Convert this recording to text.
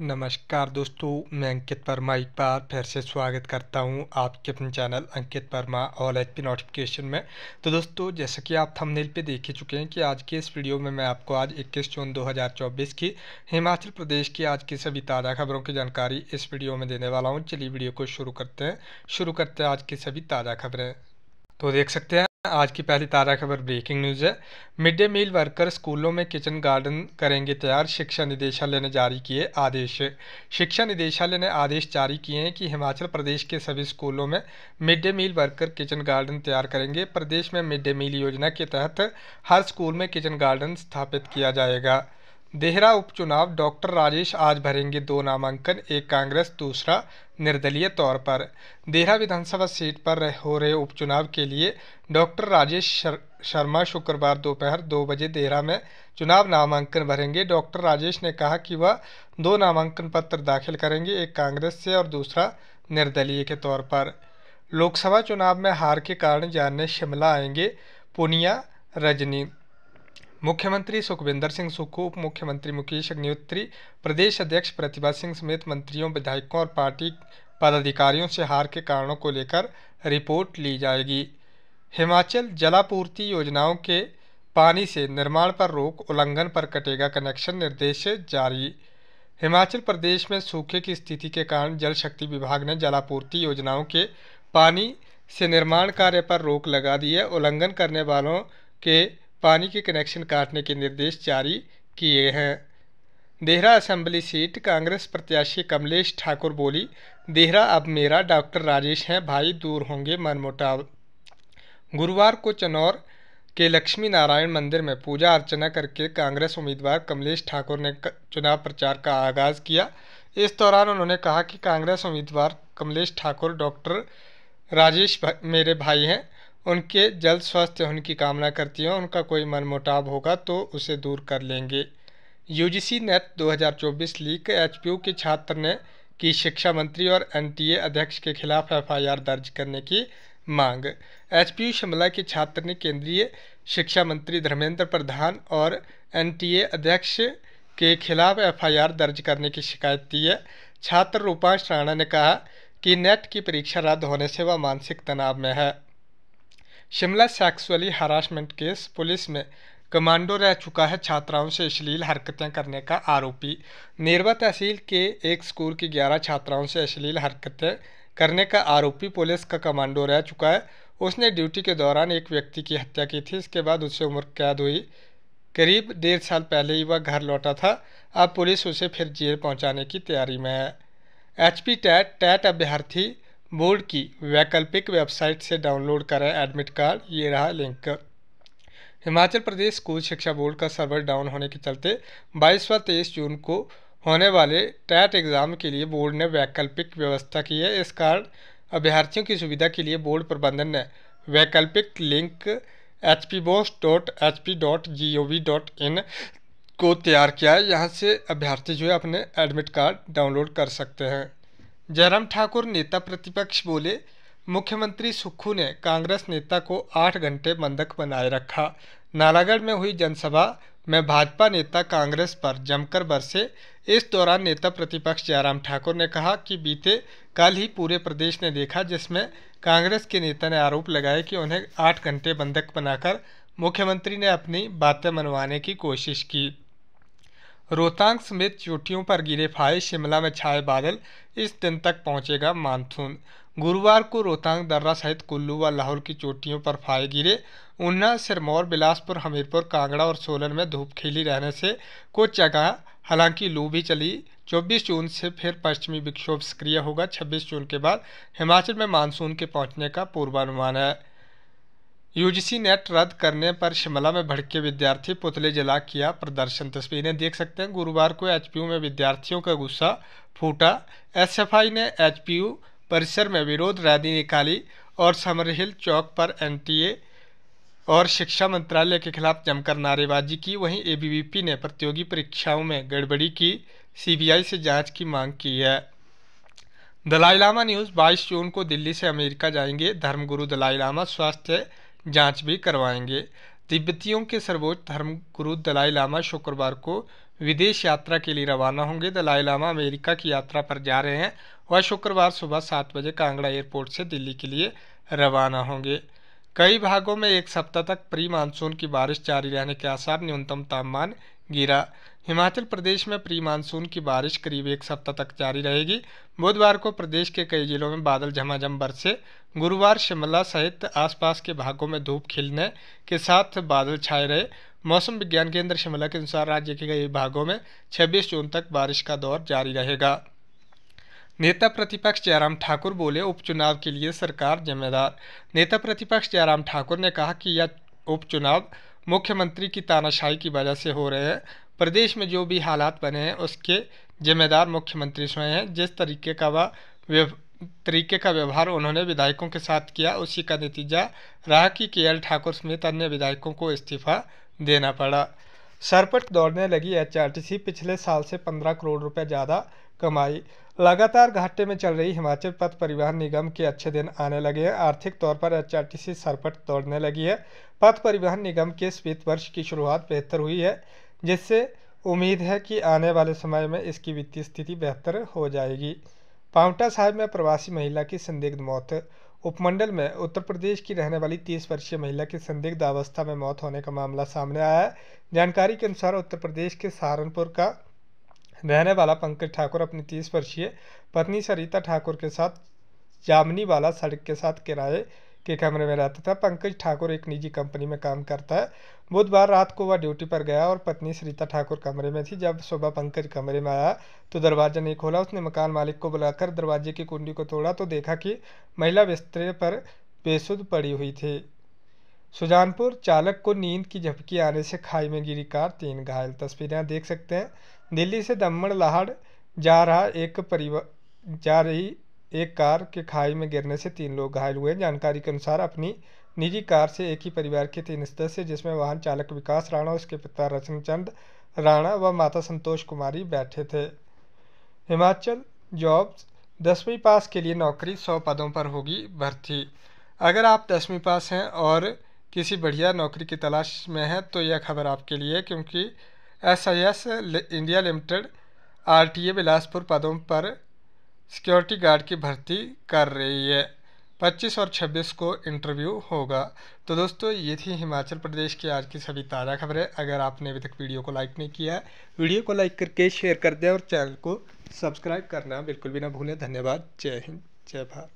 नमस्कार दोस्तों मैं अंकित वर्मा एक बार फिर से स्वागत करता हूं आपके अपने channel Ankit Verma all H P notification में तो दोस्तों जैसा कि आप थंबनेल पे देख ही चुके हैं कि आज के इस वीडियो में मैं आपको आज 21 जून 2024 की हिमाचल प्रदेश की आज की सभी ताज़ा खबरों की जानकारी इस वीडियो में देने वाला हूँ चलिए वीडियो को शुरू करते हैं शुरू करते हैं आज की सभी ताज़ा खबरें तो देख सकते हैं आज की पहली ताज़ा खबर ब्रेकिंग न्यूज़ है मिड डे मील वर्कर स्कूलों में किचन गार्डन करेंगे तैयार शिक्षा निदेशालय ने जारी किए आदेश शिक्षा निदेशालय ने आदेश जारी किए हैं कि हिमाचल प्रदेश के सभी स्कूलों में mid day meal worker kitchen garden तैयार करेंगे प्रदेश में मिड डे मील योजना के तहत हर स्कूल में किचन गार्डन स्थापित किया जाएगा देहरा उपचुनाव डॉक्टर राजेश आज भरेंगे दो नामांकन एक कांग्रेस दूसरा निर्दलीय तौर पर देहरा विधानसभा सीट पर हो रहे उपचुनाव के लिए डॉक्टर राजेश शर, शर्मा शुक्रवार दोपहर दो बजे देहरा में चुनाव नामांकन भरेंगे डॉक्टर राजेश ने कहा कि वह दो नामांकन पत्र दाखिल करेंगे एक कांग्रेस से और दूसरा निर्दलीय के तौर पर लोकसभा चुनाव में हार के कारण जानने शिमला आएंगे पुनिया रजनी मुख्यमंत्री सुखविंदर सिंह सुक्खू उप मुख्यमंत्री मुकेश अग्निहोत्री प्रदेश अध्यक्ष प्रतिभा सिंह समेत मंत्रियों विधायकों और पार्टी पदाधिकारियों से हार के कारणों को लेकर रिपोर्ट ली जाएगी हिमाचल जलापूर्ति योजनाओं के पानी से निर्माण पर रोक उल्लंघन पर कटेगा कनेक्शन निर्देश जारी हिमाचल प्रदेश में सूखे की स्थिति के कारण जल शक्ति विभाग ने जलापूर्ति योजनाओं के पानी से निर्माण कार्य पर रोक लगा दी है उल्लंघन करने वालों के पानी के कनेक्शन काटने के निर्देश जारी किए हैं देहरा असेंबली सीट कांग्रेस प्रत्याशी कमलेश ठाकुर बोली देहरा अब मेरा डॉक्टर राजेश हैं भाई दूर होंगे मनमुटाव गुरुवार को चनौर के लक्ष्मी नारायण मंदिर में पूजा अर्चना करके कांग्रेस उम्मीदवार कमलेश ठाकुर ने चुनाव प्रचार का आगाज़ किया इस दौरान उन्होंने कहा कि कांग्रेस उम्मीदवार कमलेश ठाकुर डॉक्टर राजेश भा, मेरे भाई हैं उनके जल्द स्वास्थ्य होने की कामना करती हूँ उनका कोई मनमुटाव होगा तो उसे दूर कर लेंगे यूजीसी नेट 2024 लीक एचपीयू के छात्र ने की शिक्षा मंत्री और एनटीए अध्यक्ष के खिलाफ एफआईआर दर्ज करने की मांग एचपीयू शिमला के छात्र ने केंद्रीय शिक्षा मंत्री धर्मेंद्र प्रधान और एनटीए अध्यक्ष के खिलाफ एफआईआर दर्ज करने की शिकायत दी है छात्र रूपांश राणा ने कहा कि नेट की परीक्षा रद्द होने से वह मानसिक तनाव में है Shimla sexually harassment case police में कमांडो रह चुका है छात्राओं से अश्लील हरकतें करने का आरोपी नेरवा तहसील के एक स्कूल की 11 छात्राओं से अश्लील हरकतें करने का आरोपी पुलिस का कमांडो रह चुका है उसने ड्यूटी के दौरान एक व्यक्ति की हत्या की थी इसके बाद उसे उम्र कैद हुई करीब डेढ़ साल पहले ही वह घर लौटा था अब पुलिस उसे फिर जेल पहुंचाने की तैयारी में है एच पी टैट टैट अभ्यर्थी बोर्ड की वैकल्पिक वेबसाइट से डाउनलोड करें एडमिट कार्ड ये रहा लिंक हिमाचल प्रदेश स्कूल शिक्षा बोर्ड का सर्वर डाउन होने के चलते बाईस व तेईस जून को होने वाले टैट एग्ज़ाम के लिए बोर्ड ने वैकल्पिक व्यवस्था की है इस कारण अभ्यर्थियों की सुविधा के लिए बोर्ड प्रबंधन ने वैकल्पिक link H P BOSE dot H P dot G O V dot in को तैयार किया है यहाँ से अभ्यर्थी जो है अपने एडमिट कार्ड डाउनलोड कर सकते हैं जयराम ठाकुर नेता प्रतिपक्ष बोले मुख्यमंत्री सुक्खू ने कांग्रेस नेता को आठ घंटे बंधक बनाए रखा नालागढ़ में हुई जनसभा में भाजपा नेता कांग्रेस पर जमकर बरसे इस दौरान नेता प्रतिपक्ष जयराम ठाकुर ने कहा कि बीते कल ही पूरे प्रदेश ने देखा जिसमें कांग्रेस के नेता ने आरोप लगाए कि उन्हें आठ घंटे बंधक बनाकर मुख्यमंत्री ने अपनी बातें मनवाने की कोशिश की रोहतांग समेत चोटियों पर गिरे फाये शिमला में छाए बादल इस दिन तक पहुंचेगा मानसून गुरुवार को रोहतांग दर्रा सहित कुल्लू व लाहौल की चोटियों पर फाये गिरे ऊना सिरमौर बिलासपुर हमीरपुर कांगड़ा और सोलन में धूप खिली रहने से कुछ जगह हालांकि लू भी चली 24 जून से फिर पश्चिमी विक्षोभ सक्रिय होगा 26 जून के बाद हिमाचल में मानसून के पहुंचने का पूर्वानुमान है यूजीसी नेट रद्द करने पर शिमला में भड़के विद्यार्थी पुतले जला किया प्रदर्शन तस्वीरें देख सकते हैं गुरुवार को एचपीयू में विद्यार्थियों का गुस्सा फूटा एसएफआई ने एचपीयू परिसर में विरोध रैली निकाली और समरहिल चौक पर एनटीए और शिक्षा मंत्रालय के खिलाफ जमकर नारेबाजी की वहीं ए ने प्रतियोगी परीक्षाओं में गड़बड़ी की सी से जाँच की मांग की है दलाई लामा न्यूज़ 22 जून को दिल्ली से अमेरिका जाएंगे धर्मगुरु दलाई लामा स्वास्थ्य जांच भी करवाएंगे तिब्बतियों के सर्वोच्च धर्म गुरु दलाई लामा शुक्रवार को विदेश यात्रा के लिए रवाना होंगे दलाई लामा अमेरिका की यात्रा पर जा रहे हैं वह शुक्रवार सुबह सात बजे कांगड़ा एयरपोर्ट से दिल्ली के लिए रवाना होंगे कई भागों में एक सप्ताह तक प्री मानसून की बारिश जारी रहने के आसार न्यूनतम तापमान गिरा हिमाचल प्रदेश में प्री मानसून की बारिश करीब एक सप्ताह तक जारी रहेगी बुधवार को प्रदेश के कई जिलों में बादल झमाझम बरसे गुरुवार शिमला सहित आसपास के भागों में धूप खिलने के साथ बादल छाए रहे मौसम विज्ञान केंद्र शिमला के अनुसार राज्य के कई भागों में 26 जून तक बारिश का दौर जारी रहेगा नेता प्रतिपक्ष जयराम ठाकुर बोले उपचुनाव के लिए सरकार जिम्मेदार नेता प्रतिपक्ष जयराम ठाकुर ने कहा कि यह उपचुनाव मुख्यमंत्री की तानाशाही की वजह से हो रहे हैं प्रदेश में जो भी हालात बने हैं उसके जिम्मेदार मुख्यमंत्री स्वयं हैं जिस तरीके का वह तरीके का व्यवहार उन्होंने विधायकों के साथ किया उसी का नतीजा रहा कि के एल ठाकुर समेत अन्य विधायकों को इस्तीफा देना पड़ा सरपट दौड़ने लगी सी पिछले साल से पंद्रह करोड़ रुपए ज़्यादा कमाई लगातार घाटे में चल रही हिमाचल पथ परिवहन निगम के अच्छे दिन आने लगे हैं आर्थिक तौर पर सी सरपट दौड़ने लगी है पथ परिवहन निगम के इस वित्त वर्ष की शुरुआत बेहतर हुई है जिससे उम्मीद है कि आने वाले समय में इसकी वित्तीय स्थिति बेहतर हो जाएगी पावटा साहिब में प्रवासी महिला की संदिग्ध मौत उपमंडल में उत्तर प्रदेश की रहने वाली 30 वर्षीय महिला की संदिग्ध अवस्था में मौत होने का मामला सामने आया है जानकारी के अनुसार उत्तर प्रदेश के सहारनपुर का रहने वाला पंकज ठाकुर अपनी तीस वर्षीय पत्नी सरिता ठाकुर के साथ जामनी वाला सड़क के साथ किराए के कमरे में रहता था पंकज ठाकुर एक निजी कंपनी में काम करता है बुधवार रात को वह ड्यूटी पर गया और पत्नी सरिता ठाकुर कमरे में थी जब सुबह पंकज कमरे में आया तो दरवाज़ा नहीं खोला उसने मकान मालिक को बुलाकर दरवाजे की कुंडी को तोड़ा तो देखा कि महिला बिस्तर पर बेसुध पड़ी हुई थी सुजानपुर चालक को नींद की झपकी आने से खाई में गिरी कार तीन घायल तस्वीरें देख सकते हैं दिल्ली से दमण लाहड़ जा रहा एक परिवार जा रही एक कार के खाई में गिरने से तीन लोग घायल हुए जानकारी के अनुसार अपनी निजी कार से एक ही परिवार के तीन सदस्य जिसमें वाहन चालक विकास राणा उसके पिता रतन चंद राणा व माता संतोष कुमारी बैठे थे हिमाचल जॉब्स दसवीं पास के लिए नौकरी सौ पदों पर होगी भर्ती अगर आप दसवीं पास हैं और किसी बढ़िया नौकरी की तलाश में हैं तो यह खबर आपके लिए क्योंकि S I S India limited R T A Bilaspur पदों पर सिक्योरिटी गार्ड की भर्ती कर रही है 25 और 26 को इंटरव्यू होगा तो दोस्तों ये थी हिमाचल प्रदेश की आज की सभी ताज़ा खबरें अगर आपने अभी तक वीडियो को लाइक नहीं किया वीडियो को लाइक करके शेयर कर दें और चैनल को सब्सक्राइब करना बिल्कुल भी ना भूलें धन्यवाद जय हिंद जय भारत